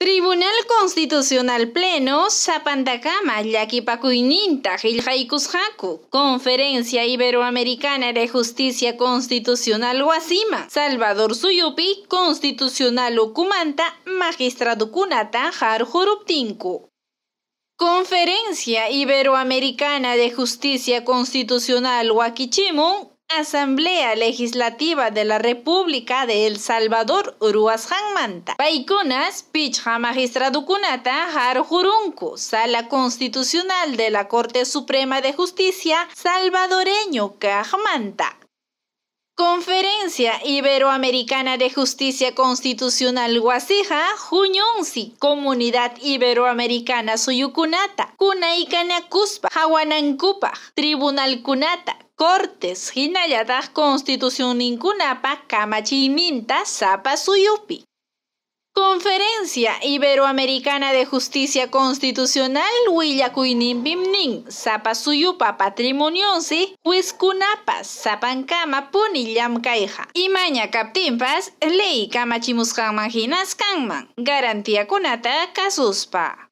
Tribunal Constitucional Pleno, Zapantacama, Yaquipacuininta, haku Conferencia Iberoamericana de Justicia Constitucional Guasima, Salvador Suyupi, Constitucional Ocumanta Magistrado Cunata, Harjuruptinku. Conferencia Iberoamericana de Justicia Constitucional Asamblea Legislativa de la República de El Salvador Uruasjan Manta. Magistrado Magistrado Har Harjurunku, Sala Constitucional de la Corte Suprema de Justicia Salvadoreño Cajmanta. Conferencia Iberoamericana de Justicia Constitucional Guasija, Juñonsi, Comunidad Iberoamericana Suyukunata, y Cuspa, Hawanancupa, Tribunal Cunata. Cortes, hinayatas constitución Inkunapa, kamachininta zapa suyupi. Conferencia Iberoamericana de Justicia Constitucional Willacuinimbimning, bimnin, zapa suyupa patrimonionsi huiskunapa zapankama punillam y Imaña captimpas, ley kamachimuskanman Kanman. Garantía kunata kasuspa.